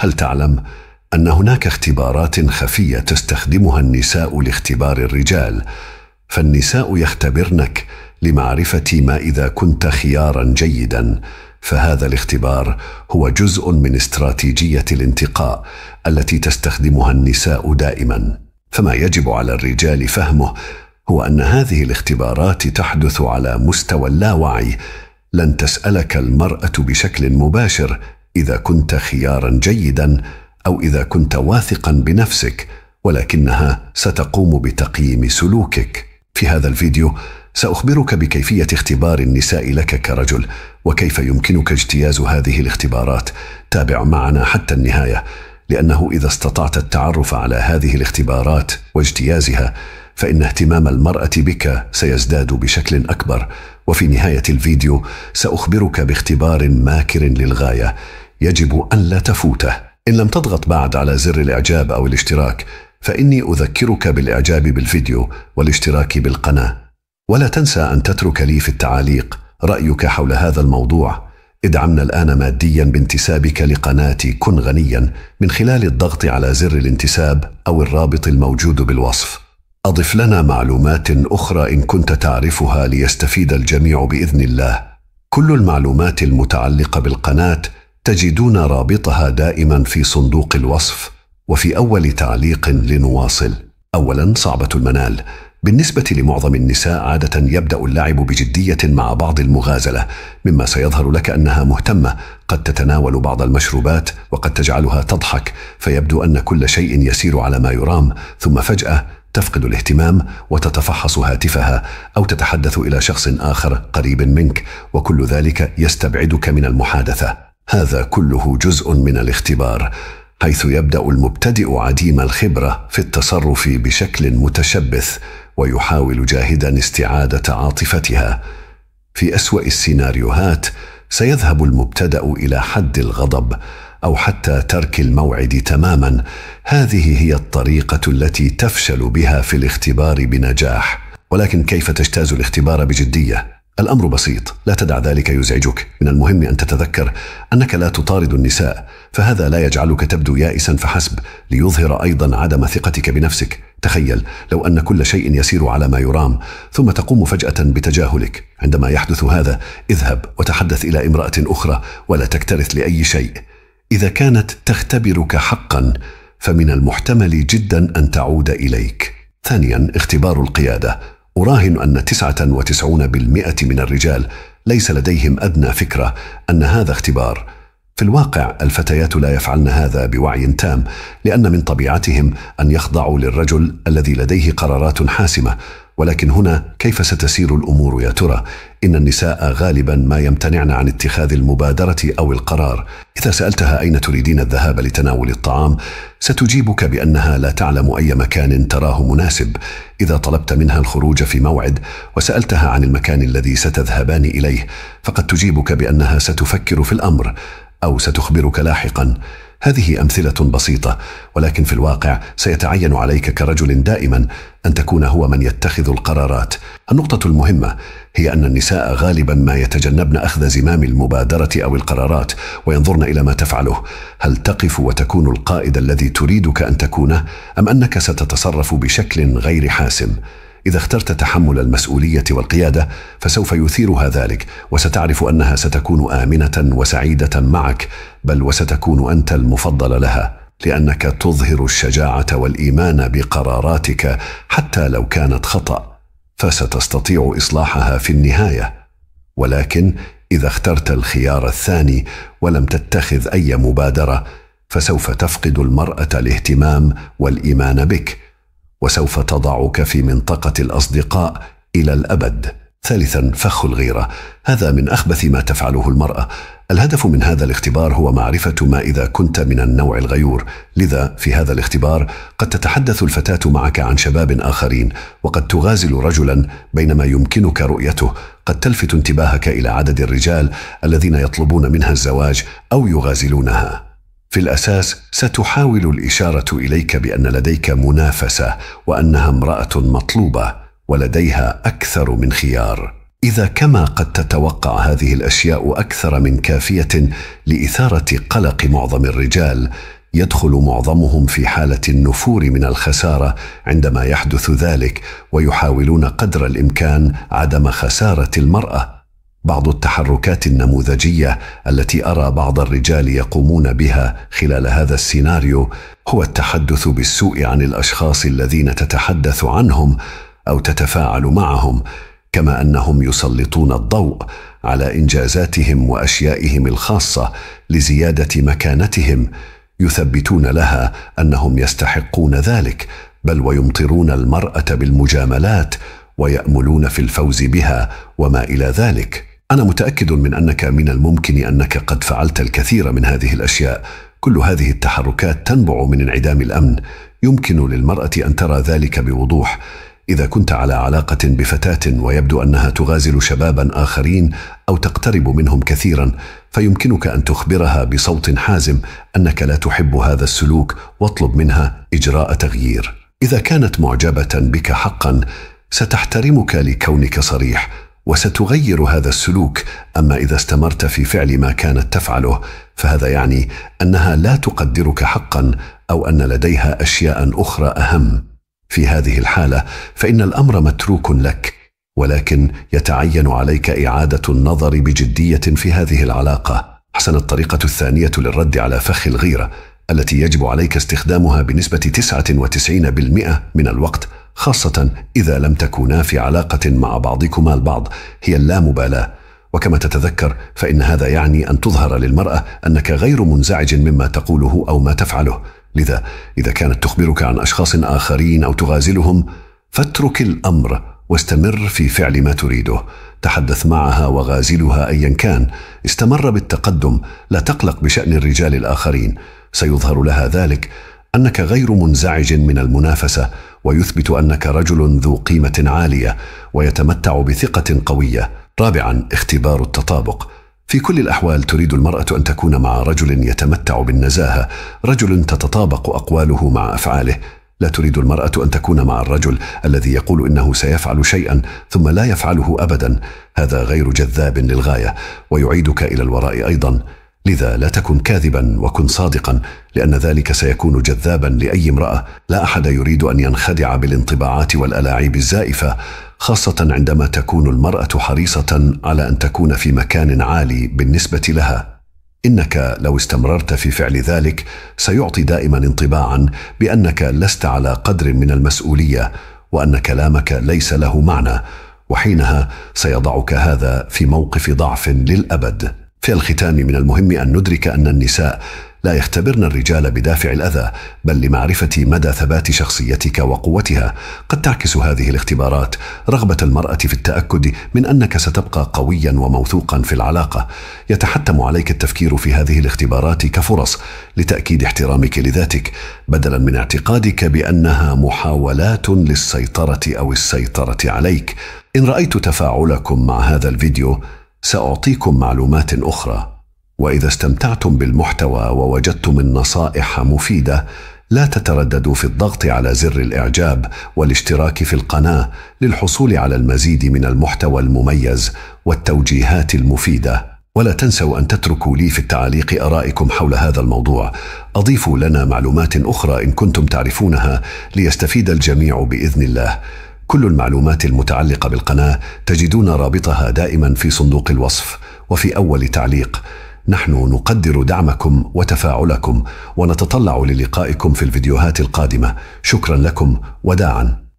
هل تعلم ان هناك اختبارات خفيه تستخدمها النساء لاختبار الرجال فالنساء يختبرنك لمعرفه ما اذا كنت خيارا جيدا فهذا الاختبار هو جزء من استراتيجيه الانتقاء التي تستخدمها النساء دائما فما يجب على الرجال فهمه هو ان هذه الاختبارات تحدث على مستوى اللاوعي لن تسالك المراه بشكل مباشر اذا كنت خيارا جيدا او اذا كنت واثقا بنفسك ولكنها ستقوم بتقييم سلوكك في هذا الفيديو ساخبرك بكيفيه اختبار النساء لك كرجل وكيف يمكنك اجتياز هذه الاختبارات تابع معنا حتى النهايه لانه اذا استطعت التعرف على هذه الاختبارات واجتيازها فان اهتمام المراه بك سيزداد بشكل اكبر وفي نهاية الفيديو سأخبرك باختبار ماكر للغاية يجب أن لا تفوته إن لم تضغط بعد على زر الإعجاب أو الاشتراك فإني أذكرك بالإعجاب بالفيديو والاشتراك بالقناة ولا تنسى أن تترك لي في التعاليق رأيك حول هذا الموضوع ادعمنا الآن ماديا بانتسابك لقناة كن غنيا من خلال الضغط على زر الانتساب أو الرابط الموجود بالوصف أضف لنا معلومات أخرى إن كنت تعرفها ليستفيد الجميع بإذن الله. كل المعلومات المتعلقة بالقناة تجدون رابطها دائما في صندوق الوصف وفي أول تعليق لنواصل. أولا صعبة المنال. بالنسبة لمعظم النساء عادة يبدأ اللعب بجدية مع بعض المغازلة، مما سيظهر لك أنها مهتمة، قد تتناول بعض المشروبات وقد تجعلها تضحك، فيبدو أن كل شيء يسير على ما يرام، ثم فجأة تفقد الاهتمام وتتفحص هاتفها او تتحدث الى شخص اخر قريب منك وكل ذلك يستبعدك من المحادثه هذا كله جزء من الاختبار حيث يبدا المبتدئ عديم الخبره في التصرف بشكل متشبث ويحاول جاهدا استعاده عاطفتها في اسوا السيناريوهات سيذهب المبتدا الى حد الغضب او حتى ترك الموعد تماما هذه هي الطريقه التي تفشل بها في الاختبار بنجاح ولكن كيف تجتاز الاختبار بجديه الامر بسيط لا تدع ذلك يزعجك من المهم ان تتذكر انك لا تطارد النساء فهذا لا يجعلك تبدو يائسا فحسب ليظهر ايضا عدم ثقتك بنفسك تخيل لو ان كل شيء يسير على ما يرام ثم تقوم فجاه بتجاهلك عندما يحدث هذا اذهب وتحدث الى امراه اخرى ولا تكترث لاي شيء اذا كانت تختبرك حقا فمن المحتمل جدا ان تعود اليك ثانيا اختبار القياده اراهن ان 99% من الرجال ليس لديهم ادنى فكره ان هذا اختبار في الواقع الفتيات لا يفعلن هذا بوعي تام لان من طبيعتهم ان يخضعوا للرجل الذي لديه قرارات حاسمه ولكن هنا كيف ستسير الامور يا ترى ان النساء غالبا ما يمتنعن عن اتخاذ المبادره او القرار اذا سالتها اين تريدين الذهاب لتناول الطعام ستجيبك بانها لا تعلم اي مكان تراه مناسب اذا طلبت منها الخروج في موعد وسالتها عن المكان الذي ستذهبان اليه فقد تجيبك بانها ستفكر في الامر او ستخبرك لاحقا هذه امثله بسيطه ولكن في الواقع سيتعين عليك كرجل دائما ان تكون هو من يتخذ القرارات النقطه المهمه هي ان النساء غالبا ما يتجنبن اخذ زمام المبادره او القرارات وينظرن الى ما تفعله هل تقف وتكون القائد الذي تريدك ان تكونه ام انك ستتصرف بشكل غير حاسم إذا اخترت تحمل المسؤولية والقيادة فسوف يثيرها ذلك وستعرف أنها ستكون آمنة وسعيدة معك بل وستكون أنت المفضل لها لأنك تظهر الشجاعة والإيمان بقراراتك حتى لو كانت خطأ فستستطيع إصلاحها في النهاية ولكن إذا اخترت الخيار الثاني ولم تتخذ أي مبادرة فسوف تفقد المرأة الاهتمام والإيمان بك وسوف تضعك في منطقة الأصدقاء إلى الأبد ثالثا فخ الغيرة هذا من أخبث ما تفعله المرأة الهدف من هذا الاختبار هو معرفة ما إذا كنت من النوع الغيور لذا في هذا الاختبار قد تتحدث الفتاة معك عن شباب آخرين وقد تغازل رجلا بينما يمكنك رؤيته قد تلفت انتباهك إلى عدد الرجال الذين يطلبون منها الزواج أو يغازلونها في الاساس ستحاول الاشاره اليك بان لديك منافسه وانها امراه مطلوبه ولديها اكثر من خيار اذا كما قد تتوقع هذه الاشياء اكثر من كافيه لاثاره قلق معظم الرجال يدخل معظمهم في حاله النفور من الخساره عندما يحدث ذلك ويحاولون قدر الامكان عدم خساره المراه بعض التحركات النموذجيه التي ارى بعض الرجال يقومون بها خلال هذا السيناريو هو التحدث بالسوء عن الاشخاص الذين تتحدث عنهم او تتفاعل معهم كما انهم يسلطون الضوء على انجازاتهم واشيائهم الخاصه لزياده مكانتهم يثبتون لها انهم يستحقون ذلك بل ويمطرون المراه بالمجاملات وياملون في الفوز بها وما الى ذلك انا متاكد من انك من الممكن انك قد فعلت الكثير من هذه الاشياء كل هذه التحركات تنبع من انعدام الامن يمكن للمراه ان ترى ذلك بوضوح اذا كنت على علاقه بفتاه ويبدو انها تغازل شبابا اخرين او تقترب منهم كثيرا فيمكنك ان تخبرها بصوت حازم انك لا تحب هذا السلوك واطلب منها اجراء تغيير اذا كانت معجبه بك حقا ستحترمك لكونك صريح وستغير هذا السلوك اما اذا استمرت في فعل ما كانت تفعله فهذا يعني انها لا تقدرك حقا او ان لديها اشياء اخرى اهم في هذه الحاله فان الامر متروك لك ولكن يتعين عليك اعاده النظر بجديه في هذه العلاقه حسن الطريقه الثانيه للرد على فخ الغيره التي يجب عليك استخدامها بنسبه 99% من الوقت خاصة إذا لم تكونا في علاقة مع بعضكما البعض هي اللامبالاة وكما تتذكر فإن هذا يعني أن تظهر للمرأة أنك غير منزعج مما تقوله أو ما تفعله لذا إذا كانت تخبرك عن أشخاص آخرين أو تغازلهم فاترك الأمر واستمر في فعل ما تريده تحدث معها وغازلها أيا كان استمر بالتقدم لا تقلق بشأن الرجال الآخرين سيظهر لها ذلك أنك غير منزعج من المنافسة ويثبت انك رجل ذو قيمه عاليه ويتمتع بثقه قويه رابعا اختبار التطابق في كل الاحوال تريد المراه ان تكون مع رجل يتمتع بالنزاهه رجل تتطابق اقواله مع افعاله لا تريد المراه ان تكون مع الرجل الذي يقول انه سيفعل شيئا ثم لا يفعله ابدا هذا غير جذاب للغايه ويعيدك الى الوراء ايضا لذا لا تكن كاذبا وكن صادقا لأن ذلك سيكون جذابا لأي امرأة لا أحد يريد أن ينخدع بالانطباعات والألاعيب الزائفة خاصة عندما تكون المرأة حريصة على أن تكون في مكان عالي بالنسبة لها إنك لو استمررت في فعل ذلك سيعطي دائما انطباعا بأنك لست على قدر من المسؤولية وأن كلامك ليس له معنى وحينها سيضعك هذا في موقف ضعف للأبد في الختام من المهم أن ندرك أن النساء لا يختبرن الرجال بدافع الأذى بل لمعرفة مدى ثبات شخصيتك وقوتها قد تعكس هذه الاختبارات رغبة المرأة في التأكد من أنك ستبقى قويا وموثوقا في العلاقة يتحتم عليك التفكير في هذه الاختبارات كفرص لتأكيد احترامك لذاتك بدلا من اعتقادك بأنها محاولات للسيطرة أو السيطرة عليك إن رأيت تفاعلكم مع هذا الفيديو ساعطيكم معلومات اخرى واذا استمتعتم بالمحتوى ووجدتم النصائح مفيده لا تترددوا في الضغط على زر الاعجاب والاشتراك في القناه للحصول على المزيد من المحتوى المميز والتوجيهات المفيده ولا تنسوا ان تتركوا لي في التعليق ارائكم حول هذا الموضوع اضيفوا لنا معلومات اخرى ان كنتم تعرفونها ليستفيد الجميع باذن الله كل المعلومات المتعلقة بالقناة تجدون رابطها دائما في صندوق الوصف وفي أول تعليق نحن نقدر دعمكم وتفاعلكم ونتطلع للقائكم في الفيديوهات القادمة شكرا لكم وداعا